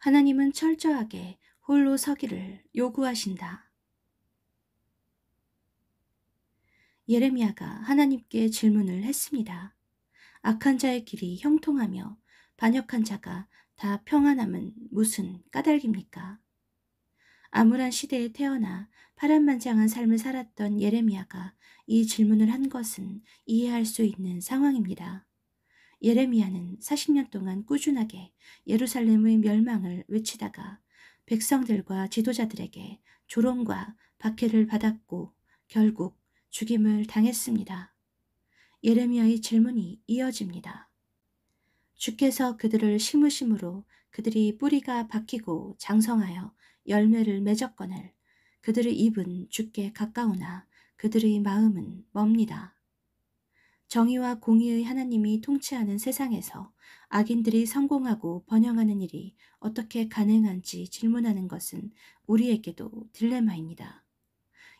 하나님은 철저하게 홀로 서기를 요구하신다. 예레미야가 하나님께 질문을 했습니다. 악한 자의 길이 형통하며 반역한 자가 다 평안함은 무슨 까닭입니까? 암울한 시대에 태어나 파란만장한 삶을 살았던 예레미야가 이 질문을 한 것은 이해할 수 있는 상황입니다. 예레미야는 40년 동안 꾸준하게 예루살렘의 멸망을 외치다가 백성들과 지도자들에게 조롱과 박해를 받았고 결국 죽임을 당했습니다. 예레미야의 질문이 이어집니다. 주께서 그들을 심으심으로 그들이 뿌리가 박히고 장성하여 열매를 맺었거늘 그들의 입은 죽게 가까우나 그들의 마음은 멉니다. 정의와 공의의 하나님이 통치하는 세상에서 악인들이 성공하고 번영하는 일이 어떻게 가능한지 질문하는 것은 우리에게도 딜레마입니다.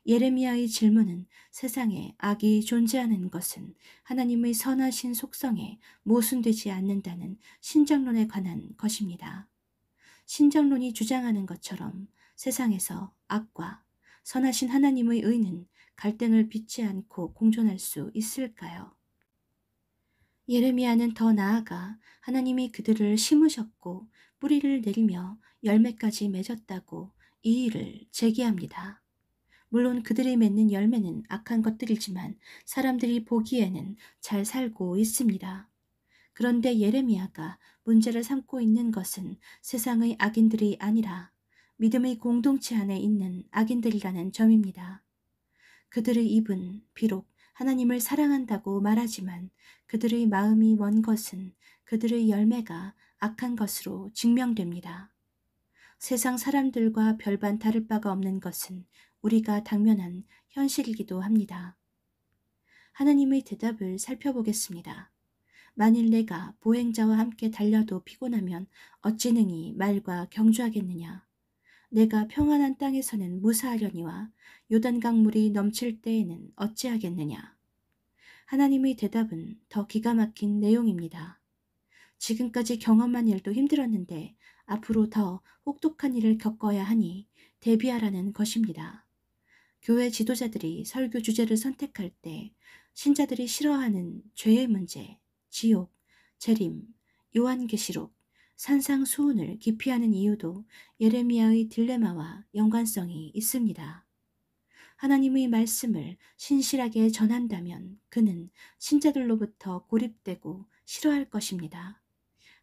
예레미야의 질문은 세상에 악이 존재하는 것은 하나님의 선하신 속성에 모순되지 않는다는 신정론에 관한 것입니다. 신정론이 주장하는 것처럼 세상에서 악과 선하신 하나님의 의는 갈등을 빚지 않고 공존할 수 있을까요? 예레미야는 더 나아가 하나님이 그들을 심으셨고 뿌리를 내리며 열매까지 맺었다고 이 일을 제기합니다. 물론 그들이 맺는 열매는 악한 것들이지만 사람들이 보기에는 잘 살고 있습니다. 그런데 예레미야가 문제를 삼고 있는 것은 세상의 악인들이 아니라 믿음의 공동체 안에 있는 악인들이라는 점입니다. 그들의 입은 비록 하나님을 사랑한다고 말하지만 그들의 마음이 먼 것은 그들의 열매가 악한 것으로 증명됩니다. 세상 사람들과 별반 다를 바가 없는 것은 우리가 당면한 현실이기도 합니다. 하나님의 대답을 살펴보겠습니다. 만일 내가 보행자와 함께 달려도 피곤하면 어찌 능히 말과 경주하겠느냐. 내가 평안한 땅에서는 무사하려니와 요단강 물이 넘칠 때에는 어찌하겠느냐. 하나님의 대답은 더 기가 막힌 내용입니다. 지금까지 경험한 일도 힘들었는데 앞으로 더 혹독한 일을 겪어야 하니 대비하라는 것입니다. 교회 지도자들이 설교 주제를 선택할 때 신자들이 싫어하는 죄의 문제, 지옥, 재림, 요한계시록, 산상수훈을 기피하는 이유도 예레미야의 딜레마와 연관성이 있습니다. 하나님의 말씀을 신실하게 전한다면 그는 신자들로부터 고립되고 싫어할 것입니다.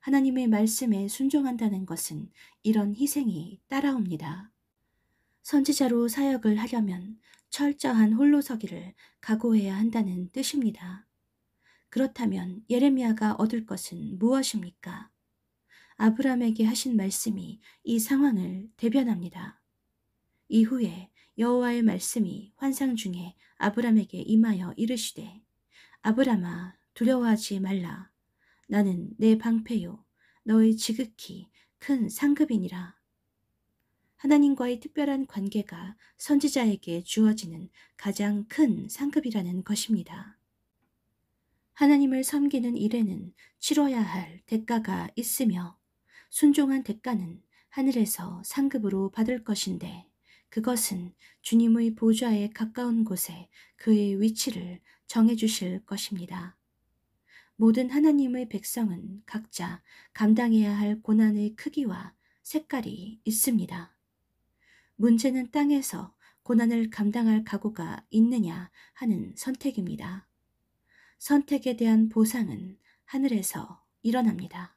하나님의 말씀에 순종한다는 것은 이런 희생이 따라옵니다. 선지자로 사역을 하려면 철저한 홀로서기를 각오해야 한다는 뜻입니다. 그렇다면 예레미야가 얻을 것은 무엇입니까? 아브라함에게 하신 말씀이 이 상황을 대변합니다. 이후에 여호와의 말씀이 환상 중에 아브라함에게 임하여 이르시되 아브라함아 두려워하지 말라 나는 내 방패요 너의 지극히 큰 상급이니라. 하나님과의 특별한 관계가 선지자에게 주어지는 가장 큰 상급이라는 것입니다. 하나님을 섬기는 일에는 치러야 할 대가가 있으며 순종한 대가는 하늘에서 상급으로 받을 것인데 그것은 주님의 보좌에 가까운 곳에 그의 위치를 정해 주실 것입니다. 모든 하나님의 백성은 각자 감당해야 할 고난의 크기와 색깔이 있습니다. 문제는 땅에서 고난을 감당할 각오가 있느냐 하는 선택입니다. 선택에 대한 보상은 하늘에서 일어납니다.